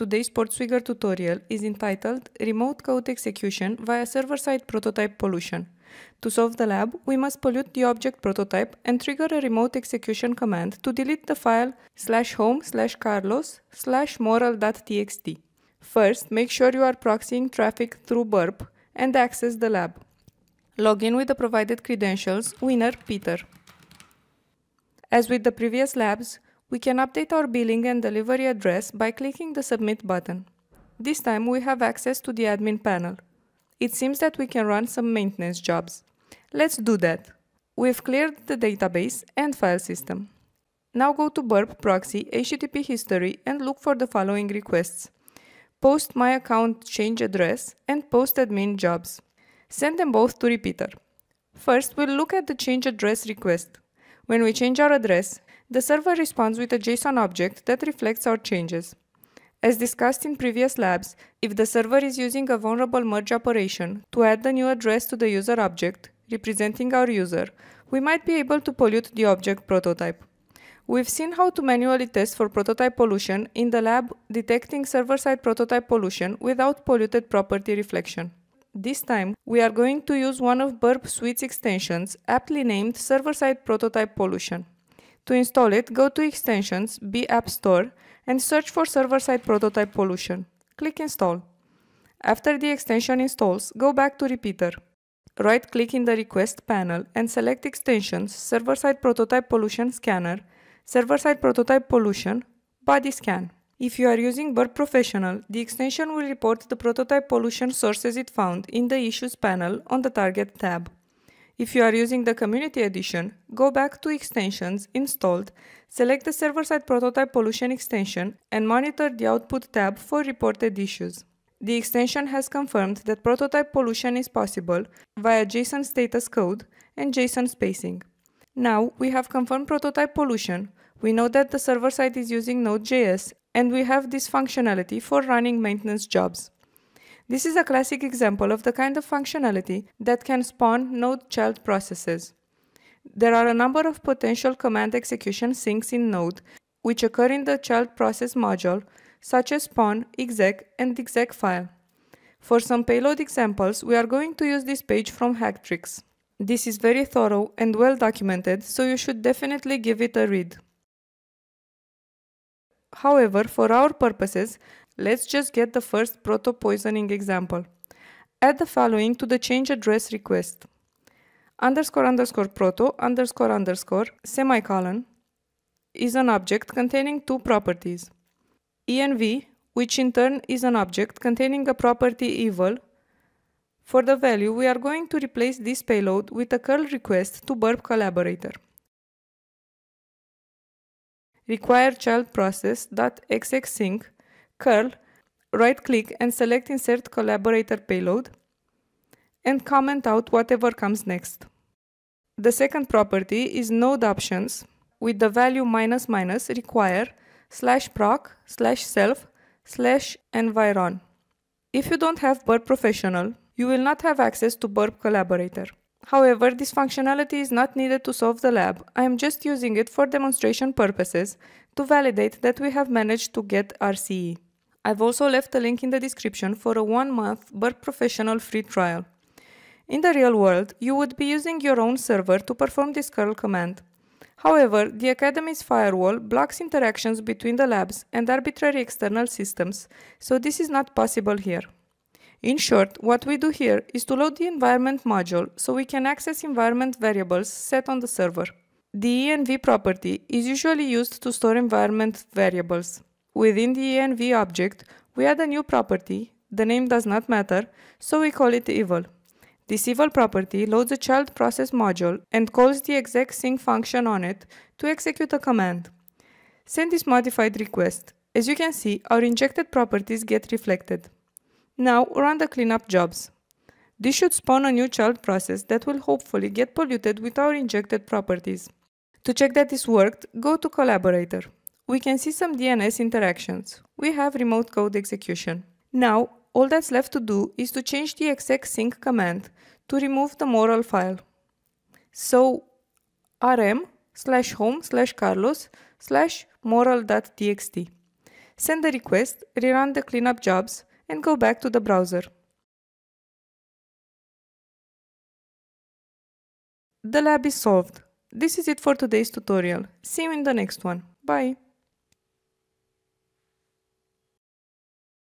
Today's PortSwigger tutorial is entitled Remote Code Execution via Server-Side Prototype Pollution. To solve the lab, we must pollute the object prototype and trigger a remote execution command to delete the file slash home slash carlos slash moral.txt. First, make sure you are proxying traffic through burp and access the lab. Log in with the provided credentials, winner Peter. As with the previous labs, we can update our billing and delivery address by clicking the Submit button. This time we have access to the admin panel. It seems that we can run some maintenance jobs. Let's do that. We've cleared the database and file system. Now go to Burp Proxy HTTP history and look for the following requests. Post my account change address and post admin jobs. Send them both to repeater. First, we'll look at the change address request. When we change our address, the server responds with a JSON object that reflects our changes. As discussed in previous labs, if the server is using a vulnerable merge operation to add the new address to the user object, representing our user, we might be able to pollute the object prototype. We've seen how to manually test for prototype pollution in the lab detecting server-side prototype pollution without polluted property reflection. This time, we are going to use one of Burp Suite's extensions, aptly named Server-Side Prototype Pollution. To install it, go to Extensions, B App Store, and search for Server-Side Prototype Pollution. Click Install. After the extension installs, go back to Repeater. Right-click in the Request panel and select Extensions Server-Side Prototype Pollution Scanner, Server-Side Prototype Pollution, Body Scan. If you are using Bird Professional, the extension will report the prototype pollution sources it found in the Issues panel on the Target tab. If you are using the Community Edition, go back to Extensions installed, select the Server-Side Prototype Pollution extension, and monitor the Output tab for reported issues. The extension has confirmed that prototype pollution is possible via JSON status code and JSON spacing. Now we have confirmed prototype pollution, we know that the server side is using Node.js, and we have this functionality for running maintenance jobs. This is a classic example of the kind of functionality that can spawn node child processes. There are a number of potential command execution sinks in Node, which occur in the child process module, such as spawn, exec, and exec file. For some payload examples, we are going to use this page from Hacktrix. This is very thorough and well documented, so you should definitely give it a read. However, for our purposes, Let's just get the first proto-poisoning example. Add the following to the change address request. Underscore underscore proto underscore underscore semicolon is an object containing two properties. env, which in turn is an object containing a property evil. For the value, we are going to replace this payload with a curl request to burp collaborator. Require child process.xxsync curl, right click and select insert collaborator payload and comment out whatever comes next. The second property is node options with the value minus minus require slash proc slash self slash environ. If you don't have Burp Professional, you will not have access to Burp Collaborator. However, this functionality is not needed to solve the lab. I am just using it for demonstration purposes to validate that we have managed to get RCE. I've also left a link in the description for a one month Burp Professional free trial. In the real world, you would be using your own server to perform this curl command. However, the Academy's firewall blocks interactions between the labs and arbitrary external systems, so this is not possible here. In short, what we do here is to load the environment module so we can access environment variables set on the server. The env property is usually used to store environment variables. Within the env object, we add a new property, the name does not matter, so we call it evil. This evil property loads a child process module and calls the exec sync function on it to execute a command. Send this modified request. As you can see, our injected properties get reflected. Now run the cleanup jobs. This should spawn a new child process that will hopefully get polluted with our injected properties. To check that this worked, go to Collaborator we can see some DNS interactions. We have remote code execution. Now, all that's left to do is to change the exec sync command to remove the moral file. So rm slash home slash carlos slash moral.txt. Send the request, rerun the cleanup jobs, and go back to the browser. The lab is solved. This is it for today's tutorial. See you in the next one. Bye!